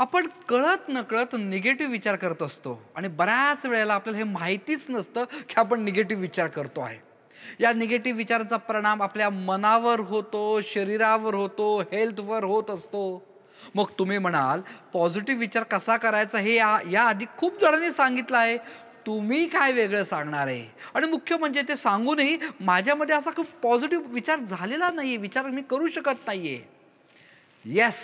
आपण कळत नकळत निगेटिव्ह विचार करत असतो आणि बऱ्याच वेळेला आपल्याला हे माहितीच नसतं की आपण निगेटिव्ह विचार करतो आहे या निगेटिव्ह विचाराचा परिणाम आपल्या मनावर होतो शरीरावर होतो हेल्थवर होत असतो मग तुम्ही म्हणाल पॉझिटिव्ह विचार कसा करायचा हे या याआधी खूप जणांनी सांगितलं आहे तुम्ही काय वेगळं सांगणार आहे आणि मुख्य म्हणजे ते सांगूनही माझ्यामध्ये असा खूप पॉझिटिव्ह विचार झालेला नाही विचार मी करू शकत नाही आहे येस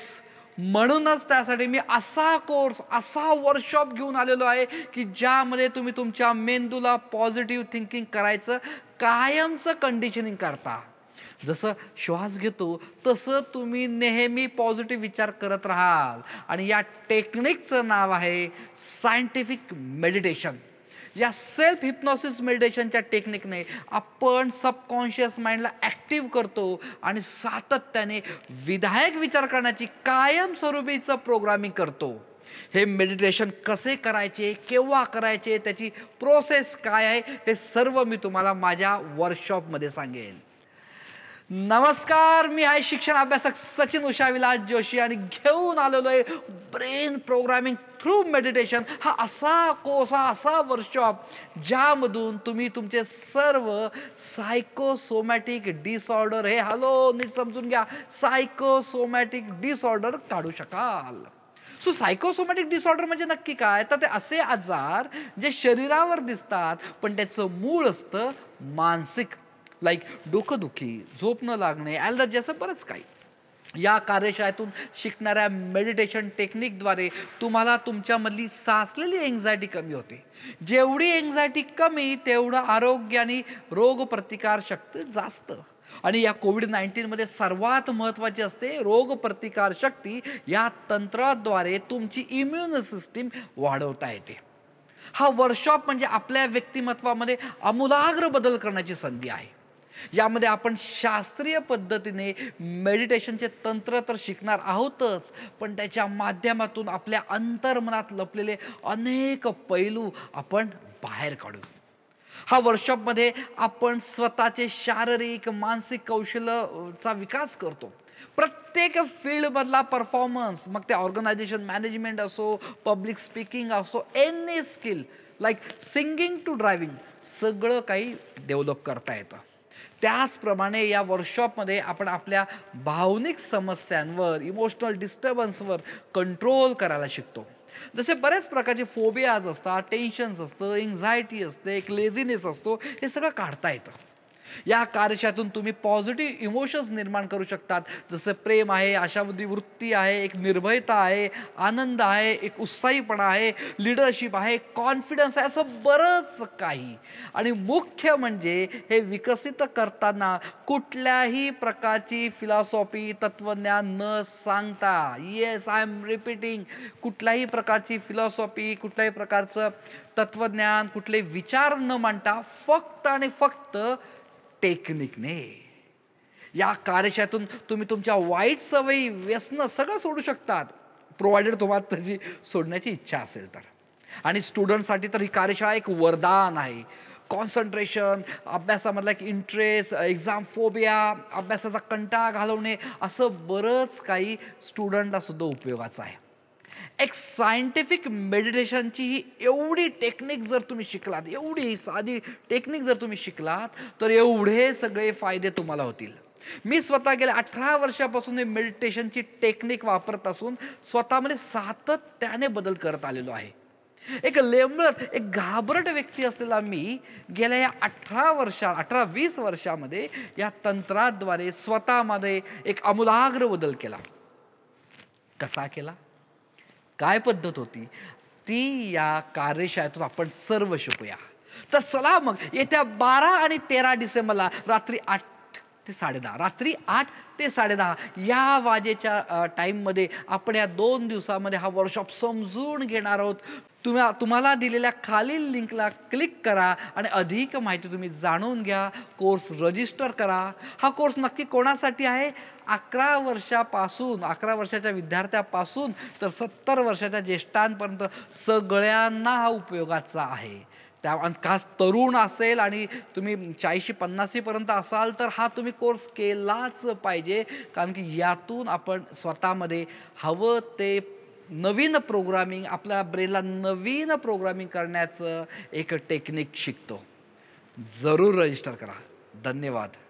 म्हणूनच त्यासाठी मी असा कोर्स असा वर्कशॉप घेऊन आलेलो आहे की ज्यामध्ये तुम्ही तुमच्या मेंदूला पॉझिटिव्ह थिंकिंग करायचं कायमचं कंडिशनिंग करता जसं श्वास घेतो तसं तुम्ही नेहमी पॉझिटिव्ह विचार करत राहाल आणि या टेक्निकचं नाव आहे सायंटिफिक मेडिटेशन या सेल्फ हिप्नॉसिस मेडिटेशनच्या टेक्निकने आपण सबकॉन्शियस माइंडला ॲक्टिव्ह करतो आणि सातत्याने विधायक विचार करण्याची कायमस्वरूपीचं प्रोग्रामिंग करतो हे मेडिटेशन कसे करायचे केव्हा करायचे त्याची प्रोसेस काय आहे हे सर्व मी तुम्हाला माझ्या वर्कशॉपमध्ये सांगेन नमस्कार मी आहे शिक्षण अभ्यासक सचिन उषा विलास जोशी आणि घेऊन आलेलो आहे ब्रेन प्रोग्रामिंग थ्रू मेडिटेशन हा असा कोसा असा वर्कशॉप ज्यामधून तुम्ही तुमचे सर्व सायकोसोमॅटिक डिसऑर्डर हे हॅलो नीट समजून घ्या सायकोसोमॅटिक डिसऑर्डर काढू शकाल सो सायकोसोमॅटिक डिसऑर्डर म्हणजे नक्की काय तर ते असे आजार जे शरीरावर दिसतात पण त्याचं मूळ असतं मानसिक लाईक डोकंदुखी झोप न लागणे ॲलर्जी असं बरंच काही या कार्यशाळेतून शिकणाऱ्या मेडिटेशन टेक्निकद्वारे तुम्हाला तुमच्यामधली साचलेली एन्झायटी कमी होते जेवढी एन्झायटी कमी तेवढं आरोग्य आणि रोगप्रतिकारशक्ती जास्त आणि या कोविड नाईन्टीनमध्ये सर्वात महत्त्वाची असते रोगप्रतिकारशक्ती या तंत्राद्वारे तुमची इम्युन सिस्टीम वाढवता येते हा वर्कशॉप म्हणजे आपल्या व्यक्तिमत्वामध्ये आमूलाग्र बदल करण्याची संधी आहे यामध्ये आपण शास्त्रीय पद्धतीने मेडिटेशनचे तंत्र तर शिकणार आहोतच पण त्याच्या माध्यमातून आपल्या अंतर्मनात लपलेले अनेक पैलू आपण बाहेर काढू हा वर्कशॉपमध्ये आपण स्वतःचे शारीरिक मानसिक कौशल्यचा विकास करतो प्रत्येक फील्डमधला परफॉर्मन्स मग ते ऑर्गनायझेशन मॅनेजमेंट असो पब्लिक स्पीकिंग असो any skill like singing to driving सगळं काही डेव्हलप करता येतं त्याचप्रमाणे या वर्कशॉपमध्ये आपण आपल्या भावनिक समस्यांवर इमोशनल डिस्टर्बन्सवर कंट्रोल करायला शिकतो जसे बऱ्याच प्रकारचे फोबियाज असतात टेन्शन्स असतं एन्झायटी असते एक लेझिनेस असतो हे सगळं काढता येतं या कार्यशातून तुम्ही पॉझिटिव्ह इमोशन्स निर्माण करू शकतात जसं प्रेम आहे आशावादी वृत्ती आहे एक निर्भयता आहे आनंद आहे एक उत्साहीपणा आहे लिडरशिप आहे कॉन्फिडन्स आहे असं बरंच काही आणि मुख्य म्हणजे हे विकसित करताना कुठल्याही प्रकारची फिलॉसॉफी तत्वज्ञान न सांगता येस आय एम रिपीटिंग कुठल्याही प्रकारची फिलॉसॉफी कुठल्याही प्रकारचं तत्वज्ञान कुठले विचार न मांडता फक्त आणि फक्त टेक्निकने या कार्यशाळेतून तुम्ही तुमच्या वाईट सवयी व्यसनं सगळं सोडू शकतात प्रोव्हायडेड तुम्हाला त्याची सोडण्याची इच्छा असेल तर आणि स्टुडंटसाठी तर ही कार्यशाळा एक वरदान आहे कॉन्सन्ट्रेशन अभ्यासामधला एक इंटरेस्ट एक्झाम फोबिया अभ्यासाचा कंटाळा घालवणे असं बरंच काही स्टुडंटला सुद्धा उपयोगाचं आहे एक सायंटिफिक मेडिटेशनची ही एवढी टेक्निक जर तुम्ही शिकलात एवढी साधी टेक्निक जर तुम्ही शिकलात तर एवढे सगळे फायदे तुम्हाला होतील मी स्वतः गेल्या अठरा वर्षापासून मेडिटेशनची टेक्निक वापरत असून स्वतःमध्ये सातत्याने बदल करत आलेलो आहे एक लेमलर एक घाबरट व्यक्ती असलेला मी गेल्या या अठरा वर्षा अठरा वीस वर्षामध्ये या तंत्राद्वारे स्वतःमध्ये एक आमूलाग्र बदल केला कसा केला काय पद्धत होती ती या कार्यशाळेतून आपण सर्व शिकूया तर चला मग येत्या बारा आणि तेरा डिसेंबरला रात्री आठ ते साडेदहा रात्री आठ ते साडेदहा या वाजेच्या टाईममध्ये आपण या दोन दिवसामध्ये हा वर्कशॉप समजून घेणार आहोत तुम्हा तुम्हाला दिलेल्या खालील लिंकला क्लिक करा आणि अधिक माहिती तुम्ही जाणून घ्या कोर्स रजिस्टर करा हा कोर्स नक्की कोणासाठी आहे अकरा वर्षापासून अकरा वर्षाच्या विद्यार्थ्यापासून तर सत्तर वर्षाच्या ज्येष्ठांपर्यंत सगळ्यांना हा उपयोगाचा आहे त्या खास तरुण असेल आणि तुम्ही चाळीसशे पन्नासीपर्यंत असाल तर हा तुम्ही कोर्स केलाच पाहिजे कारण की यातून आपण स्वतःमध्ये हवं ते नवीन प्रोग्रामिंग आपल्या ब्रेनला नवीन प्रोग्रामिंग करण्याचं एक टेक्निक शिकतो जरूर रजिस्टर करा धन्यवाद